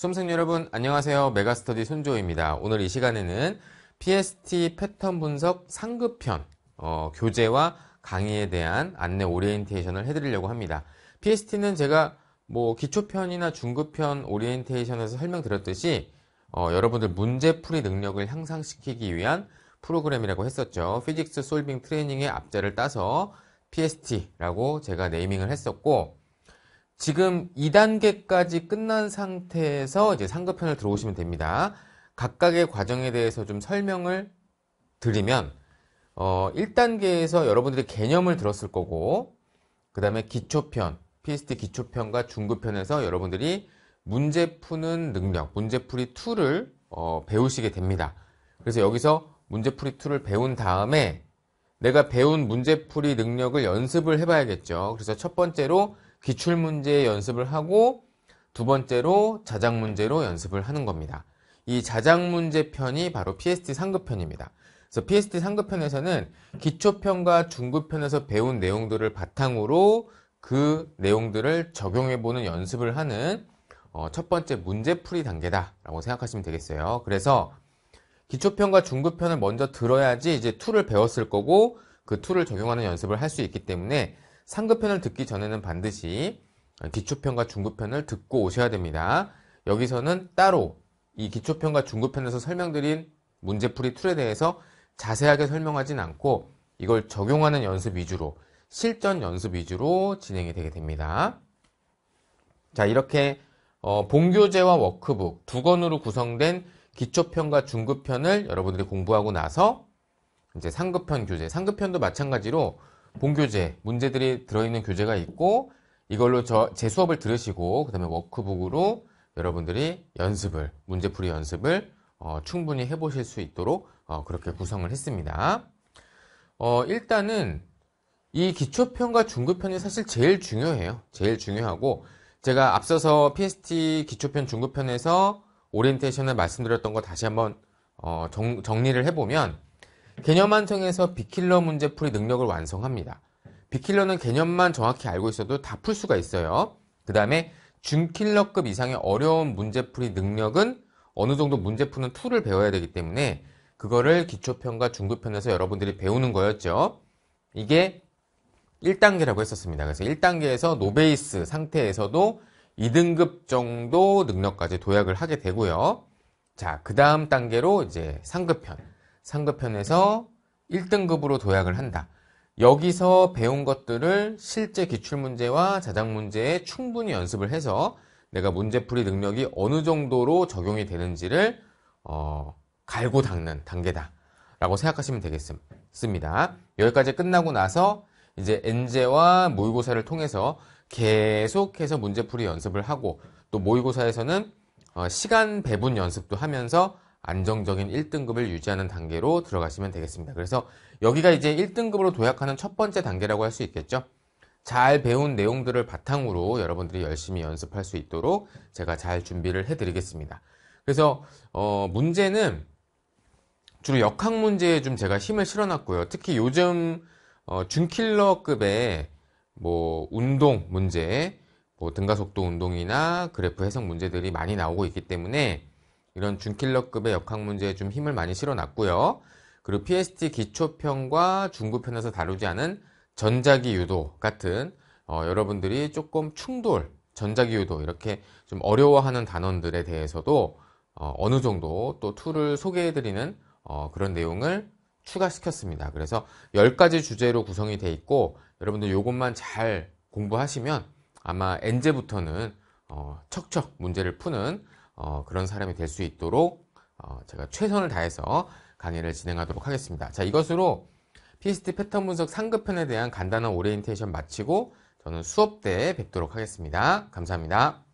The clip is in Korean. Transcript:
수험생 여러분 안녕하세요. 메가스터디 손조입니다. 오늘 이 시간에는 PST 패턴 분석 상급편 어, 교재와 강의에 대한 안내 오리엔테이션을 해드리려고 합니다. PST는 제가 뭐 기초편이나 중급편 오리엔테이션에서 설명드렸듯이 어, 여러분들 문제풀이 능력을 향상시키기 위한 프로그램이라고 했었죠. 피직스 솔빙 트레이닝의 앞자를 따서 PST라고 제가 네이밍을 했었고 지금 2단계까지 끝난 상태에서 이제 상급편을 들어오시면 됩니다. 각각의 과정에 대해서 좀 설명을 드리면 어, 1단계에서 여러분들이 개념을 들었을 거고 그 다음에 기초편, PST 기초편과 중급편에서 여러분들이 문제 푸는 능력, 문제풀이 툴을 어, 배우시게 됩니다. 그래서 여기서 문제풀이 툴을 배운 다음에 내가 배운 문제풀이 능력을 연습을 해봐야겠죠. 그래서 첫 번째로 기출 문제 연습을 하고 두 번째로 자작 문제로 연습을 하는 겁니다. 이 자작 문제 편이 바로 PST 상급 편입니다. 그래서 PST 상급 편에서는 기초편과 중급편에서 배운 내용들을 바탕으로 그 내용들을 적용해보는 연습을 하는 어, 첫 번째 문제풀이 단계다라고 생각하시면 되겠어요. 그래서 기초편과 중급편을 먼저 들어야지 이제 툴을 배웠을 거고 그 툴을 적용하는 연습을 할 수 있기 때문에 상급편을 듣기 전에는 반드시 기초편과 중급편을 듣고 오셔야 됩니다. 여기서는 따로 이 기초편과 중급편에서 설명드린 문제풀이 툴에 대해서 자세하게 설명하진 않고 이걸 적용하는 연습 위주로 실전 연습 위주로 진행이 되게 됩니다. 자 이렇게 어, 본교재와 워크북 두 권으로 구성된 기초편과 중급편을 여러분들이 공부하고 나서 이제 상급편 교재, 상급편도 마찬가지로 본교재, 문제들이 들어있는 교재가 있고 이걸로 저, 제 수업을 들으시고 그 다음에 워크북으로 여러분들이 연습을, 문제풀이 연습을 어, 충분히 해보실 수 있도록 어, 그렇게 구성을 했습니다. 어, 일단은 이 기초편과 중급편이 사실 제일 중요해요. 제일 중요하고 제가 앞서서 PST 기초편, 중급편에서 오리엔테이션을 말씀드렸던 거 다시 한번 어, 정, 정리를 해보면 개념만 통해서 비킬러 문제풀이 능력을 완성합니다. 비킬러는 개념만 정확히 알고 있어도 다 풀 수가 있어요. 그 다음에 중킬러급 이상의 어려운 문제풀이 능력은 어느 정도 문제 푸는 툴을 배워야 되기 때문에 그거를 기초편과 중급편에서 여러분들이 배우는 거였죠. 이게 1단계라고 했었습니다. 그래서 1단계에서 노베이스 상태에서도 2등급 정도 능력까지 도약을 하게 되고요. 자, 그 다음 단계로 이제 상급편. 상급편에서 1등급으로 도약을 한다. 여기서 배운 것들을 실제 기출문제와 자작문제에 충분히 연습을 해서 내가 문제풀이 능력이 어느 정도로 적용이 되는지를 어, 갈고 닦는 단계다 라고 생각하시면 되겠습니다. 여기까지 끝나고 나서 이제 엔제와 모의고사를 통해서 계속해서 문제풀이 연습을 하고 또 모의고사에서는 어, 시간 배분 연습도 하면서 안정적인 1등급을 유지하는 단계로 들어가시면 되겠습니다. 그래서 여기가 이제 1등급으로 도약하는 첫 번째 단계라고 할 수 있겠죠. 잘 배운 내용들을 바탕으로 여러분들이 열심히 연습할 수 있도록 제가 잘 준비를 해드리겠습니다. 그래서 어, 문제는 주로 역학 문제에 좀 제가 힘을 실어놨고요. 특히 요즘 어, 준킬러급의 뭐 운동 문제, 뭐 등가속도 운동이나 그래프 해석 문제들이 많이 나오고 있기 때문에 이런 준킬러급의 역학 문제에 좀 힘을 많이 실어놨고요. 그리고 PST 기초편과 중급편에서 다루지 않은 전자기 유도 같은 어, 여러분들이 조금 충돌, 전자기 유도 이렇게 좀 어려워하는 단원들에 대해서도 어, 느 정도 또 툴을 소개해드리는 어, 그런 내용을 추가시켰습니다. 그래서 10가지 주제로 구성이 돼 있고 여러분들 이것만 잘 공부하시면 아마 엔제부터는 어, 척척 문제를 푸는 어, 그런 사람이 될 수 있도록 어, 제가 최선을 다해서 강의를 진행하도록 하겠습니다. 자, 이것으로 PST 패턴 분석 상급편에 대한 간단한 오리엔테이션 마치고 저는 수업 때 뵙도록 하겠습니다. 감사합니다.